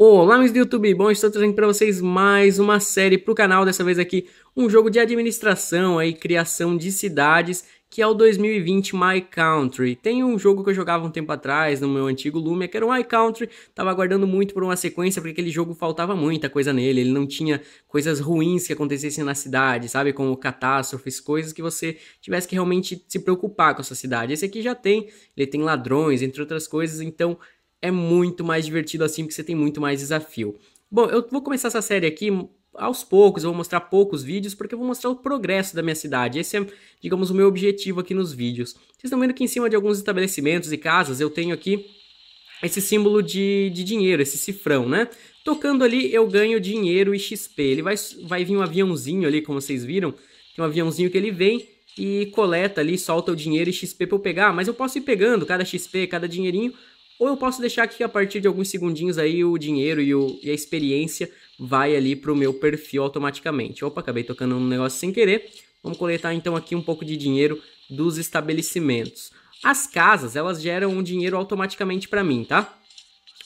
Olá, amigos do YouTube, bom, estou trazendo para vocês mais uma série para o canal, dessa vez aqui um jogo de administração e criação de cidades, que é o 2020 My Country. Tem um jogo que eu jogava um tempo atrás no meu antigo Lumia, que era o My Country, tava aguardando muito por uma sequência, porque aquele jogo faltava muita coisa nele, ele não tinha coisas ruins que acontecessem na cidade, sabe, como catástrofes, coisas que você tivesse que realmente se preocupar com a sua cidade. Esse aqui já tem, ele tem ladrões, entre outras coisas, então é muito mais divertido assim, porque você tem muito mais desafio. Bom, eu vou começar essa série aqui aos poucos, eu vou mostrar poucos vídeos, porque eu vou mostrar o progresso da minha cidade. Esse é, digamos, o meu objetivo aqui nos vídeos. Vocês estão vendo que em cima de alguns estabelecimentos e casas eu tenho aqui esse símbolo de, de dinheiro, esse cifrão, né? Tocando ali eu ganho dinheiro e XP. Ele vai, vai vir um aviãozinho ali, como vocês viram. Tem um aviãozinho que ele vem e coleta ali, solta o dinheiro e XP para eu pegar. Mas eu posso ir pegando cada XP, cada dinheirinho, ou eu posso deixar que a partir de alguns segundinhos aí o dinheiro e, o, e a experiência vai ali para o meu perfil automaticamente. Opa, acabei tocando um negócio sem querer. Vamos coletar então aqui um pouco de dinheiro dos estabelecimentos. As casas, elas geram um dinheiro automaticamente para mim, tá?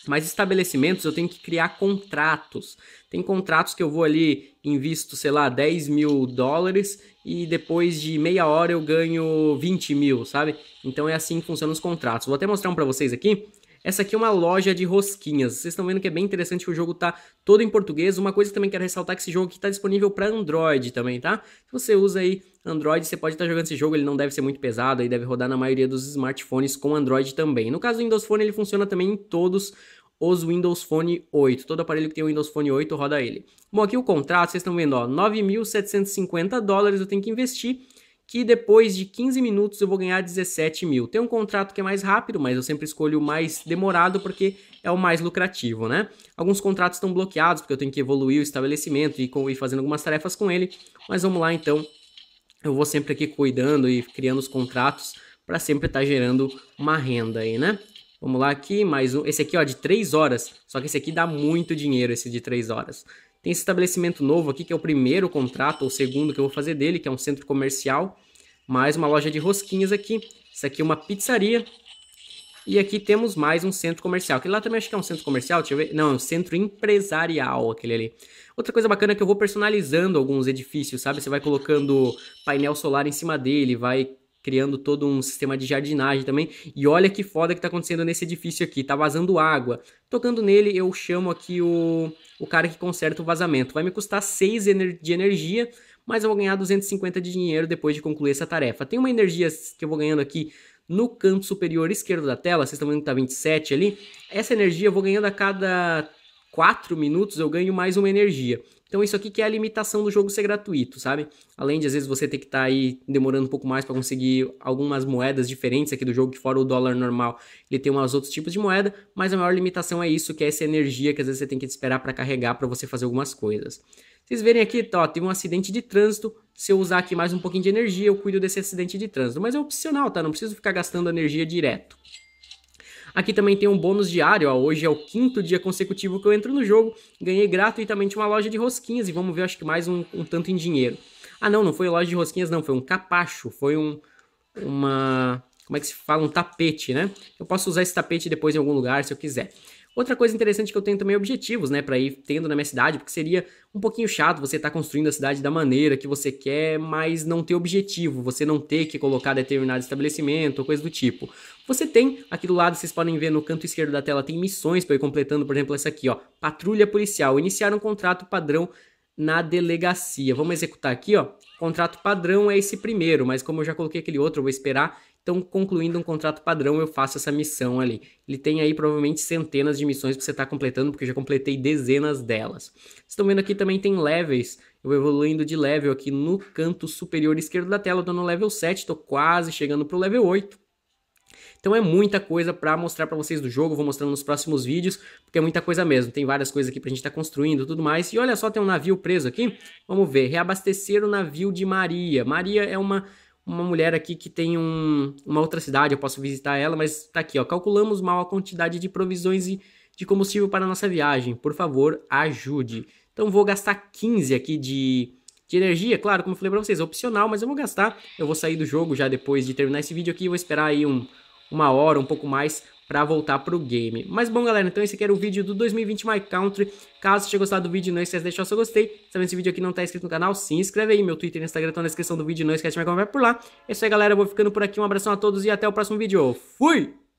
Mas estabelecimentos eu tenho que criar contratos. Tem contratos que eu vou ali, invisto, sei lá, 10 mil dólares e depois de meia hora eu ganho 20 mil, sabe? Então é assim que funcionam os contratos. Vou até mostrar um para vocês aqui. Essa aqui é uma loja de rosquinhas. Vocês estão vendo que é bem interessante que o jogo tá todo em português. Uma coisa que também quero ressaltar é que esse jogo aqui tá disponível para Android também, tá? Se você usa aí Android, você pode estar tá jogando esse jogo, ele não deve ser muito pesado, aí deve rodar na maioria dos smartphones com Android também. No caso do Windows Phone, ele funciona também em todos os Windows Phone 8. Todo aparelho que tem o Windows Phone 8 roda ele. Bom, aqui o contrato, vocês estão vendo, ó, 9.750 dólares eu tenho que investir que depois de 15 minutos eu vou ganhar 17 mil. Tem um contrato que é mais rápido, mas eu sempre escolho o mais demorado porque é o mais lucrativo, né? Alguns contratos estão bloqueados porque eu tenho que evoluir o estabelecimento e ir fazendo algumas tarefas com ele, mas vamos lá então. Eu vou sempre aqui cuidando e criando os contratos para sempre estar tá gerando uma renda aí, né? Vamos lá aqui, mais um. Esse aqui, ó, de 3 horas. Só que esse aqui dá muito dinheiro, esse de 3 horas. Tem esse estabelecimento novo aqui, que é o primeiro contrato, ou segundo que eu vou fazer dele, que é um centro comercial. Mais uma loja de rosquinhas aqui. Isso aqui é uma pizzaria. E aqui temos mais um centro comercial. Aquele lá também acho que é um centro comercial, deixa eu ver. Não, é um centro empresarial, aquele ali. Outra coisa bacana é que eu vou personalizando alguns edifícios, sabe? Você vai colocando painel solar em cima dele, vai criando todo um sistema de jardinagem também. E olha que foda que tá acontecendo nesse edifício aqui, tá vazando água. Tocando nele, eu chamo aqui o, o cara que conserta o vazamento. Vai me custar 6 de energia, mas eu vou ganhar 250 de dinheiro depois de concluir essa tarefa. Tem uma energia que eu vou ganhando aqui no canto superior esquerdo da tela, vocês estão vendo que tá 27 ali. Essa energia eu vou ganhando a cada 4 minutos, eu ganho mais uma energia. Então isso aqui que é a limitação do jogo ser gratuito, sabe? Além de às vezes você ter que estar tá aí demorando um pouco mais para conseguir algumas moedas diferentes aqui do jogo, que fora o dólar normal, ele tem umas outros tipos de moeda, mas a maior limitação é isso, que é essa energia que às vezes você tem que esperar para carregar para você fazer algumas coisas. Vocês verem aqui, tá, ó, Tem um acidente de trânsito, se eu usar aqui mais um pouquinho de energia, eu cuido desse acidente de trânsito, mas é opcional, tá? Não preciso ficar gastando energia direto. Aqui também tem um bônus diário, ó, hoje é o quinto dia consecutivo que eu entro no jogo, ganhei gratuitamente uma loja de rosquinhas e vamos ver, acho que mais um, um tanto em dinheiro. Ah não, não foi loja de rosquinhas não, foi um capacho, foi um, uma, como é que se fala, um tapete, né? Eu posso usar esse tapete depois em algum lugar se eu quiser. Outra coisa interessante que eu tenho também é objetivos, né, para ir tendo na minha cidade, porque seria um pouquinho chato você estar tá construindo a cidade da maneira que você quer, mas não ter objetivo, você não ter que colocar determinado estabelecimento ou coisa do tipo. Você tem, aqui do lado, vocês podem ver no canto esquerdo da tela, tem missões para ir completando, por exemplo, essa aqui, ó, patrulha policial, iniciar um contrato padrão na delegacia. Vamos executar aqui, ó. Contrato padrão é esse primeiro, mas como eu já coloquei aquele outro, eu vou esperar então, concluindo um contrato padrão, eu faço essa missão ali. Ele tem aí provavelmente centenas de missões que você está completando, porque eu já completei dezenas delas. Vocês estão vendo aqui também tem levels. Eu evoluindo de level aqui no canto superior esquerdo da tela, Estou no level 7, estou quase chegando pro level 8. Então é muita coisa para mostrar para vocês do jogo, vou mostrando nos próximos vídeos, porque é muita coisa mesmo. Tem várias coisas aqui pra gente estar tá construindo, tudo mais. E olha só, tem um navio preso aqui. Vamos ver, reabastecer o navio de Maria. Maria é uma uma mulher aqui que tem um, uma outra cidade, eu posso visitar ela, mas tá aqui, ó. Calculamos mal a quantidade de provisões e de combustível para nossa viagem. Por favor, ajude. Então vou gastar 15 aqui de, de energia, claro, como eu falei para vocês, é opcional, mas eu vou gastar. Eu vou sair do jogo já depois de terminar esse vídeo aqui, vou esperar aí um, uma hora, um pouco mais, para voltar pro game. Mas bom, galera, então esse aqui era o vídeo do 2020 My Country. Caso você tenha gostado do vídeo, não esquece de deixar o seu gostei. Se esse vídeo aqui não tá inscrito no canal, se inscreve aí. Meu Twitter e Instagram estão na descrição do vídeo, não esquece de me acompanhar por lá. É isso aí, galera. Eu vou ficando por aqui. Um abração a todos e até o próximo vídeo. Fui!